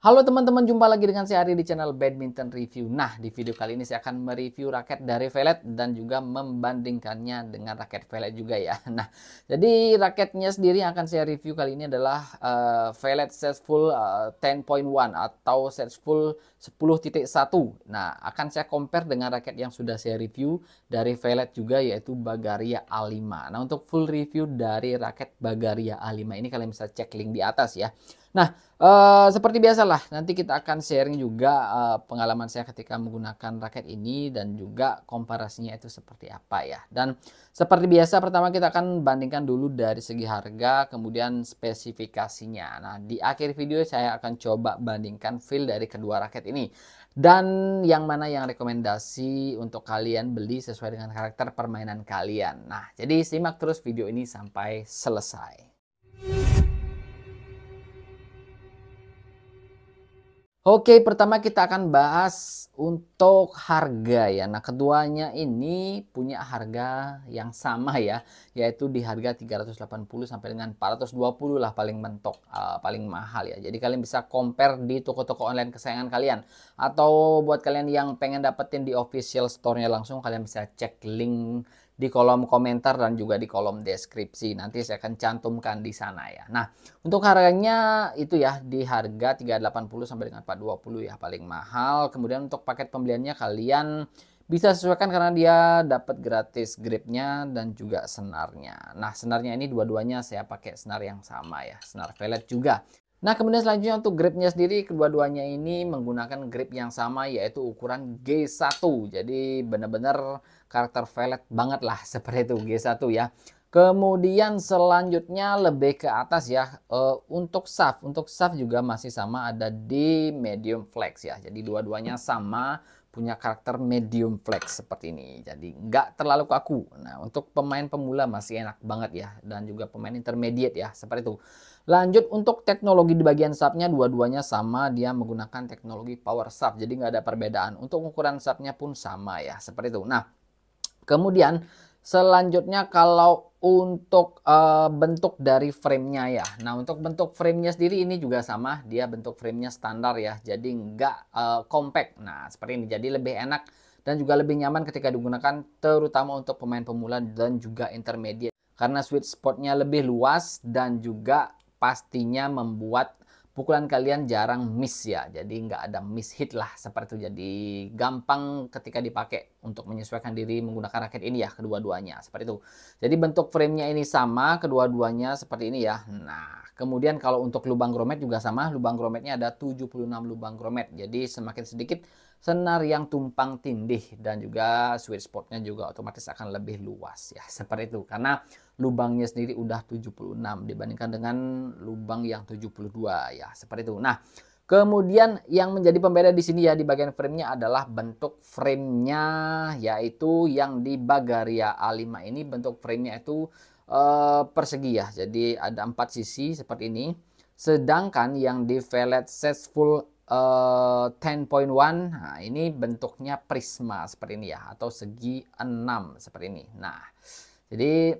Halo teman-teman, jumpa lagi dengan saya Ari di channel Badminton Review. Nah, di video kali ini saya akan mereview raket dari Velet dan juga membandingkannya dengan raket Velet juga ya. Nah, jadi raketnya sendiri yang akan saya review kali ini adalah uh, eh, Velet Setful uh, eh, 10.1 atau Setful 10.1. Nah, akan saya compare dengan raket yang sudah saya review dari Velet juga yaitu Bagaria A5. Nah, untuk full review dari raket Bagaria A5 ini kalian bisa cek link di atas ya. Nah, uh, seperti biasalah, nanti kita akan sharing juga uh, pengalaman saya ketika menggunakan raket ini dan juga komparasinya itu seperti apa ya. Dan seperti biasa, pertama kita akan bandingkan dulu dari segi harga, kemudian spesifikasinya. Nah, di akhir video saya akan coba bandingkan feel dari kedua raket ini. Dan yang mana yang rekomendasi untuk kalian beli sesuai dengan karakter permainan kalian. Nah, jadi simak terus video ini sampai selesai. Oke, pertama kita akan bahas untuk harga ya. Nah, keduanya ini punya harga yang sama ya, yaitu di harga 380 sampai dengan 420 lah paling mentok uh, paling mahal ya. Jadi kalian bisa compare di toko-toko online kesayangan kalian atau buat kalian yang pengen dapetin di official store-nya langsung kalian bisa cek link di kolom komentar dan juga di kolom deskripsi. Nanti saya akan cantumkan di sana ya. Nah, untuk harganya itu ya di harga 380 sampai dengan 420 ya paling mahal. Kemudian untuk paket pembeliannya kalian bisa sesuaikan karena dia dapat gratis gripnya dan juga senarnya. Nah senarnya ini dua-duanya saya pakai senar yang sama ya, senar pellet juga. Nah kemudian selanjutnya untuk gripnya sendiri kedua-duanya ini menggunakan grip yang sama yaitu ukuran G1. Jadi benar-benar karakter velet banget lah seperti itu G1 ya. Kemudian selanjutnya lebih ke atas ya uh, untuk saf, untuk saf juga masih sama ada di medium flex ya. Jadi dua-duanya sama punya karakter medium flex seperti ini. Jadi nggak terlalu kaku. Nah untuk pemain pemula masih enak banget ya dan juga pemain intermediate ya seperti itu. Lanjut untuk teknologi di bagian subnya dua-duanya sama dia menggunakan teknologi power sub. Jadi nggak ada perbedaan. Untuk ukuran subnya pun sama ya seperti itu. Nah kemudian selanjutnya kalau untuk uh, bentuk dari framenya ya. Nah untuk bentuk framenya sendiri ini juga sama, dia bentuk framenya standar ya, jadi nggak uh, compact. Nah seperti ini, jadi lebih enak dan juga lebih nyaman ketika digunakan terutama untuk pemain pemula dan juga intermediate. Karena sweet spotnya lebih luas dan juga pastinya membuat pukulan kalian jarang miss ya. Jadi nggak ada miss hit lah seperti itu. Jadi gampang ketika dipakai untuk menyesuaikan diri menggunakan raket ini ya kedua-duanya seperti itu. Jadi bentuk framenya ini sama kedua-duanya seperti ini ya. Nah kemudian kalau untuk lubang gromet juga sama. Lubang grometnya ada 76 lubang gromet. Jadi semakin sedikit senar yang tumpang tindih dan juga sweet spotnya juga otomatis akan lebih luas ya seperti itu karena lubangnya sendiri udah 76 dibandingkan dengan lubang yang 72 ya seperti itu nah Kemudian yang menjadi pembeda di sini ya di bagian framenya adalah bentuk framenya yaitu yang di Bagaria A5 ini bentuk framenya itu eh, persegi ya. Jadi ada empat sisi seperti ini. Sedangkan yang di Velet Successful uh, eh, 10.1 nah, ini bentuknya prisma seperti ini ya atau segi 6 seperti ini nah jadi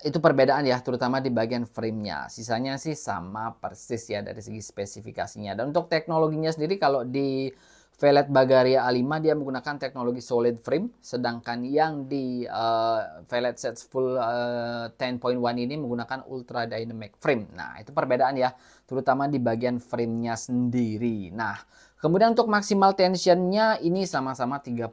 itu perbedaan ya terutama di bagian framenya sisanya sih sama persis ya dari segi spesifikasinya dan untuk teknologinya sendiri kalau di Velet Bagaria A5 dia menggunakan teknologi solid frame, sedangkan yang di uh, Velet Sets Full uh, eh, 10.1 ini menggunakan ultra dynamic frame. Nah, itu perbedaan ya, terutama di bagian framenya sendiri. Nah, kemudian untuk maksimal tensionnya ini sama-sama 31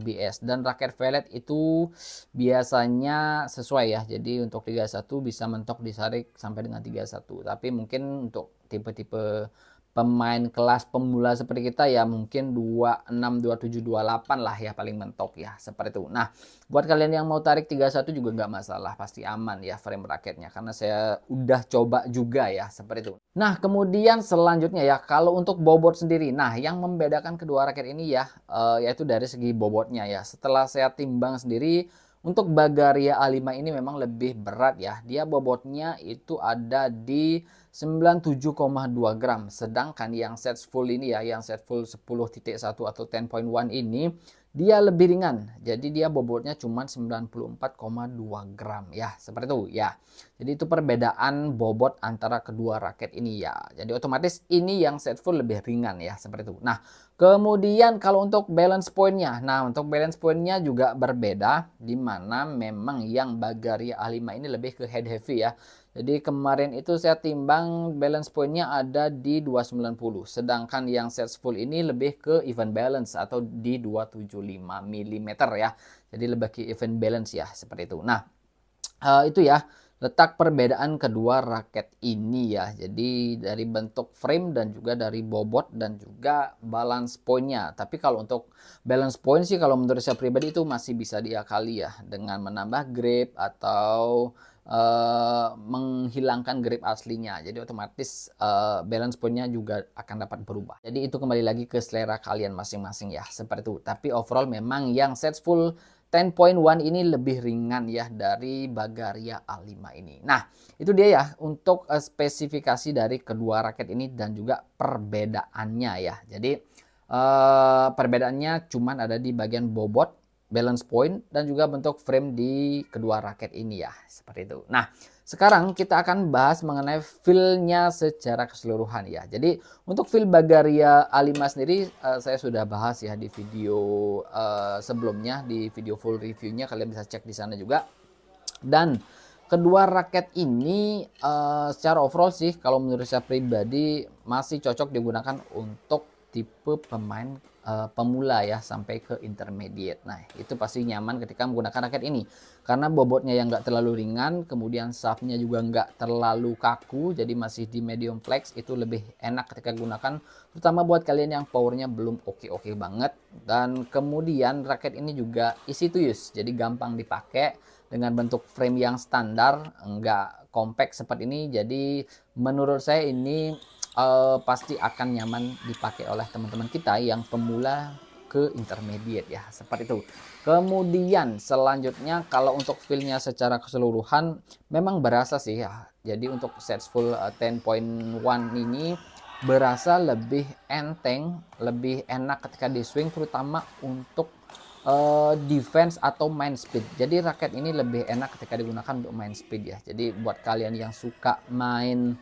lbs dan raket Velet itu biasanya sesuai ya. Jadi untuk 31 bisa mentok disarik sampai dengan 31, tapi mungkin untuk tipe-tipe pemain kelas pemula seperti kita ya mungkin 26, 27, 28 lah ya paling mentok ya seperti itu. Nah buat kalian yang mau tarik 31 juga nggak masalah pasti aman ya frame raketnya karena saya udah coba juga ya seperti itu. Nah kemudian selanjutnya ya kalau untuk bobot sendiri nah yang membedakan kedua raket ini ya e, yaitu dari segi bobotnya ya setelah saya timbang sendiri untuk Bagaria A5 ini memang lebih berat ya. Dia bobotnya itu ada di 97,2 gram. Sedangkan yang set full ini ya, yang set full 10.1 atau 10.1 ini dia lebih ringan. Jadi dia bobotnya cuma 94,2 gram ya, seperti itu ya. Jadi itu perbedaan bobot antara kedua raket ini ya. Jadi otomatis ini yang set full lebih ringan ya, seperti itu. Nah, Kemudian kalau untuk balance pointnya, nah untuk balance pointnya juga berbeda, di mana memang yang Bagaria A5 ini lebih ke head heavy ya. Jadi kemarin itu saya timbang balance pointnya ada di 290, sedangkan yang set full ini lebih ke even balance atau di 275 mm ya. Jadi lebih ke even balance ya seperti itu. Nah eh, itu ya letak perbedaan kedua raket ini ya. Jadi dari bentuk frame dan juga dari bobot dan juga balance pointnya. Tapi kalau untuk balance point sih kalau menurut saya pribadi itu masih bisa diakali ya dengan menambah grip atau Uh, menghilangkan grip aslinya. Jadi otomatis uh, balance pointnya juga akan dapat berubah. Jadi itu kembali lagi ke selera kalian masing-masing ya seperti itu. Tapi overall memang yang set full 10.1 ini lebih ringan ya dari Bagaria A5 ini. Nah, itu dia ya untuk eh, spesifikasi dari kedua raket ini dan juga perbedaannya ya. Jadi eh, perbedaannya cuman ada di bagian bobot balance point dan juga bentuk frame di kedua raket ini ya seperti itu. Nah sekarang kita akan bahas mengenai feel-nya secara keseluruhan ya. Jadi untuk feel Bagaria A5 sendiri uh, saya sudah bahas ya di video uh, sebelumnya di video full reviewnya kalian bisa cek di sana juga. Dan kedua raket ini uh, secara overall sih kalau menurut saya pribadi masih cocok digunakan untuk tipe pemain uh, pemula ya sampai ke intermediate. Nah, itu pasti nyaman ketika menggunakan raket ini. Karena bobotnya yang nggak terlalu ringan, kemudian shaftnya juga nggak terlalu kaku, jadi masih di medium flex itu lebih enak ketika gunakan, terutama buat kalian yang powernya belum oke-oke banget. Dan kemudian raket ini juga easy to use, jadi gampang dipakai dengan bentuk frame yang standar, nggak compact seperti ini. Jadi menurut saya ini uh, pasti akan nyaman dipakai oleh teman-teman kita yang pemula ke intermediate ya seperti itu kemudian selanjutnya kalau untuk filenya secara keseluruhan memang berasa sih ya jadi untuk sets full 10.1 eh, ini berasa lebih enteng lebih enak ketika di swing terutama untuk uh, defense atau main speed jadi raket ini lebih enak ketika digunakan untuk main speed ya jadi buat kalian yang suka main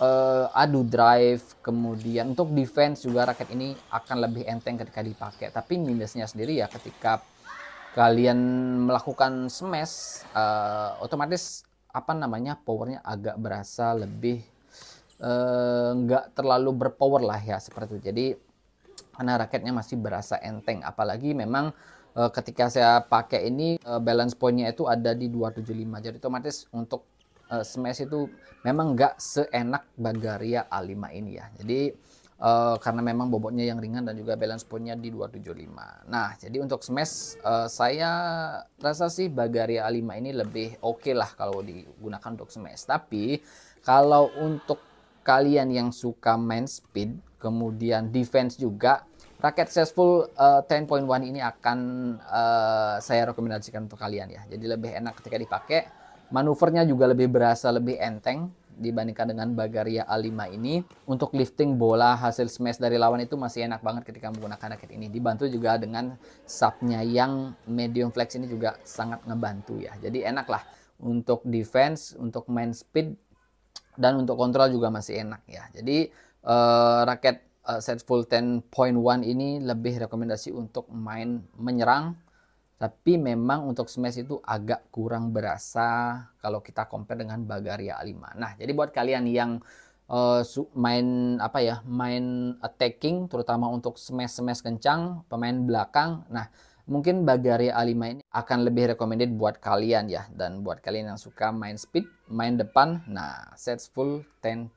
uh, adu drive, kemudian untuk defense juga raket ini akan lebih enteng ketika dipakai. Tapi minusnya sendiri ya ketika kalian melakukan smash, uh, otomatis apa namanya powernya agak berasa lebih eh, nggak uh, terlalu berpower lah ya seperti itu. Jadi karena raketnya masih berasa enteng, apalagi memang uh, ketika saya pakai ini uh, balance pointnya itu ada di 275 jadi otomatis untuk uh, Smash itu memang nggak seenak Bagaria A5 ini ya. Jadi uh, karena memang bobotnya yang ringan dan juga balance pointnya di 275. Nah, jadi untuk Smash uh, saya rasa sih Bagaria A5 ini lebih oke okay lah kalau digunakan untuk Smash. Tapi kalau untuk kalian yang suka main speed, kemudian defense juga, Raket Successful uh, 10.1 ini akan uh, saya rekomendasikan untuk kalian ya. Jadi lebih enak ketika dipakai Manuvernya juga lebih berasa lebih enteng dibandingkan dengan Bagaria A5 ini. Untuk lifting bola hasil smash dari lawan itu masih enak banget ketika menggunakan raket ini. Dibantu juga dengan subnya yang medium flex ini juga sangat ngebantu ya. Jadi enak lah untuk defense, untuk main speed, dan untuk kontrol juga masih enak ya. Jadi uh, raket eh, set full 10.1 ini lebih rekomendasi untuk main menyerang tapi memang untuk smash itu agak kurang berasa kalau kita compare dengan Bagaria A5. Nah, jadi buat kalian yang uh, main apa ya, main attacking terutama untuk smash-smash kencang, pemain belakang, nah mungkin Bagaria A5 ini akan lebih recommended buat kalian ya dan buat kalian yang suka main speed, main depan, nah sets full 10.1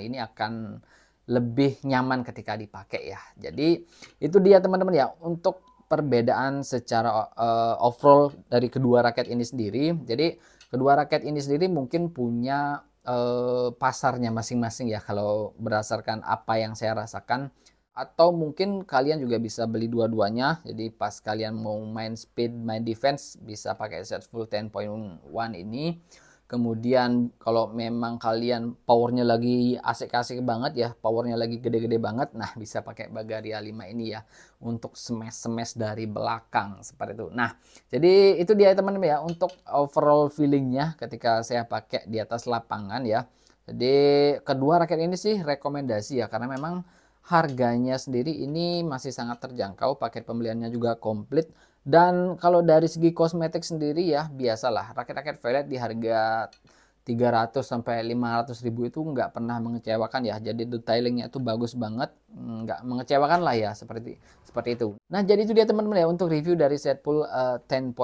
ini akan lebih nyaman ketika dipakai ya. Jadi itu dia teman-teman ya untuk perbedaan secara uh, overall dari kedua raket ini sendiri. Jadi kedua raket ini sendiri mungkin punya uh, pasarnya masing-masing ya kalau berdasarkan apa yang saya rasakan atau mungkin kalian juga bisa beli dua-duanya jadi pas kalian mau main speed main defense bisa pakai set full 10.1 ini kemudian kalau memang kalian powernya lagi asik-asik banget ya powernya lagi gede-gede banget nah bisa pakai Bagaria 5 ini ya untuk smash-smash dari belakang seperti itu nah jadi itu dia teman-teman ya untuk overall feelingnya ketika saya pakai di atas lapangan ya jadi kedua raket ini sih rekomendasi ya karena memang harganya sendiri ini masih sangat terjangkau paket pembeliannya juga komplit dan kalau dari segi kosmetik sendiri ya biasalah raket raket Violet di harga 300 sampai 500 ribu itu nggak pernah mengecewakan ya. Jadi detailingnya itu bagus banget, nggak mengecewakan lah ya seperti seperti itu. Nah jadi itu dia teman-teman ya untuk review dari Setpool uh, 10.1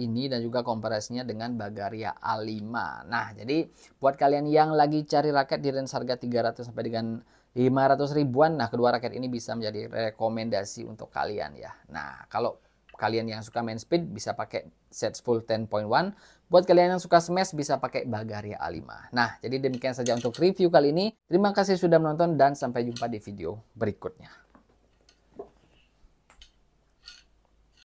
ini dan juga komparasinya dengan Bagaria A5. Nah jadi buat kalian yang lagi cari raket di range harga 300 sampai dengan 500 ribuan, nah kedua raket ini bisa menjadi rekomendasi untuk kalian ya. Nah kalau kalian yang suka main speed bisa pakai set full 10.1. Buat kalian yang suka smash bisa pakai Bagaria A5. Nah, jadi demikian saja untuk review kali ini. Terima kasih sudah menonton dan sampai jumpa di video berikutnya.